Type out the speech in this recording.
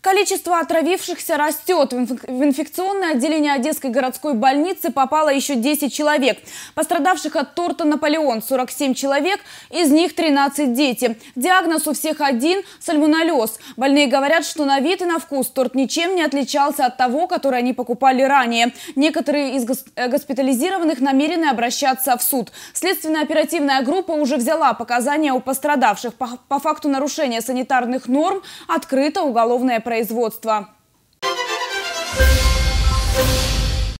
Количество отравившихся растет. В инфекционное отделение Одесской городской больницы попало еще 10 человек. Пострадавших от торта «Наполеон» 47 человек, из них 13 дети. Диагноз у всех один – сальмонеллез. Больные говорят, что на вид и на вкус торт ничем не отличался от того, который они покупали ранее. Некоторые из э, госпитализированных намерены обращаться в суд. Следственно-оперативная группа уже взяла показания у пострадавших. По, по факту нарушения санитарных норм открыто уголовное производства.